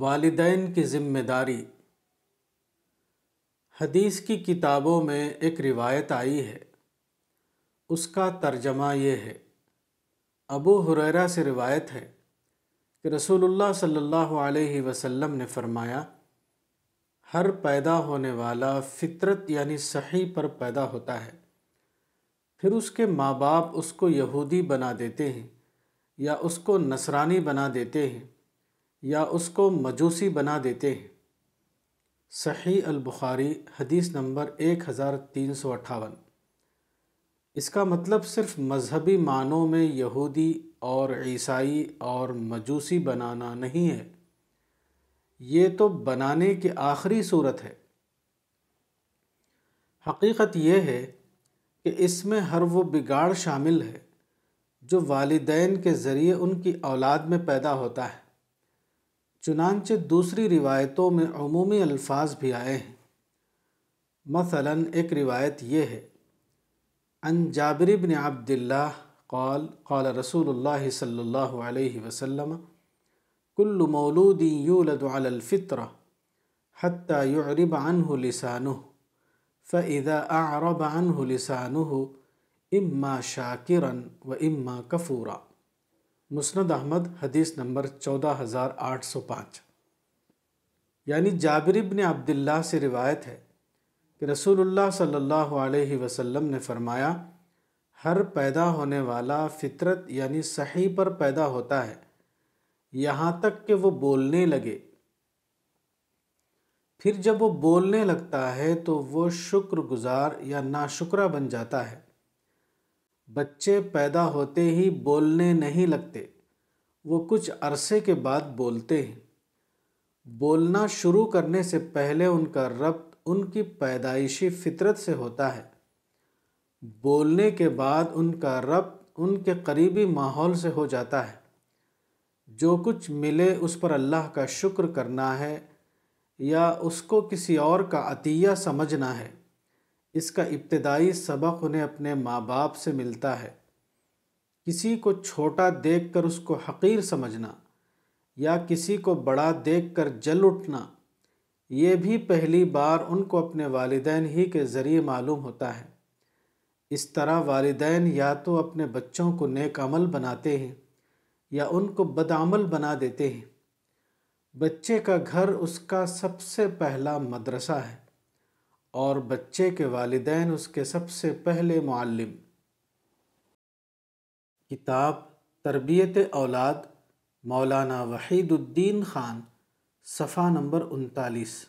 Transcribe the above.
वालदेन की ज़िम्मेदारी हदीस की किताबों में एक रिवायत आई है उसका तर्जमा ये है अबू हुररा से रिवायत है कि रसूलुल्लाह सल्लल्लाहु अलैहि वसल्लम ने फरमाया हर पैदा होने वाला फितरत यानी सही पर पैदा होता है फिर उसके माँ बाप उसको यहूदी बना देते हैं या उसको नसरानी बना देते हैं या उसको मजूसी बना देते हैं सही अल-बुखारी हदीस नंबर एक हज़ार तीन सौ अट्ठावन इसका मतलब सिर्फ मजहबी मानों में यहूदी और ईसाई और मजूसी बनाना नहीं है ये तो बनाने की आखिरी सूरत है हकीकत यह है कि इसमें हर वो बिगाड़ शामिल है जो वालदेन के ज़रिए उनकी औलाद में पैदा होता है चुनानचे दूसरी रिवायतों में अमूमी अल्फाज भी आए हैं मसलन एक रिवायत ये है अन जाबिर बन अब्दुल्ला कौल कौल रसूल सल्ला वसम कुल्लु मौलूदी यूलदलफ़ित्र हती युरब अनहु लिसानु फ़ैदा आरब अनहु लिसानु इम्मा शाकिरन व इम्मा कफूरा मुस्नद अहमद हदीस नंबर चौदह हज़ार आठ सौ पाँच यानी जाबिर इबन अब्दुल्ला से रिवायत है कि रसूलुल्लाह सल्लल्लाहु अलैहि वसल्लम ने फरमाया हर पैदा होने वाला फितरत यानी सही पर पैदा होता है यहाँ तक कि वो बोलने लगे फिर जब वो बोलने लगता है तो वो शुक्रगुजार या नाशुक्रा बन जाता है बच्चे पैदा होते ही बोलने नहीं लगते वो कुछ अरसे के बाद बोलते हैं बोलना शुरू करने से पहले उनका रब्त उनकी पैदाइशी फितरत से होता है बोलने के बाद उनका रब्त उनके करीबी माहौल से हो जाता है जो कुछ मिले उस पर अल्लाह का शुक्र करना है या उसको किसी और का अतिया समझना है इसका इब्तदाई सबक उन्हें अपने माँ बाप से मिलता है किसी को छोटा देखकर उसको हकीर समझना या किसी को बड़ा देखकर जल उठना ये भी पहली बार उनको अपने वालदेन ही के ज़रिए मालूम होता है इस तरह वालदान या तो अपने बच्चों को नेक अमल बनाते हैं या उनको बदअमल बना देते हैं बच्चे का घर उसका सबसे पहला मदरसा है और बच्चे के वालदान उसके सबसे पहले मालम किताब तरबियत औलाद मौलाना वहीदुद्दीन ख़ान सफ़ा नंबर उनतालीस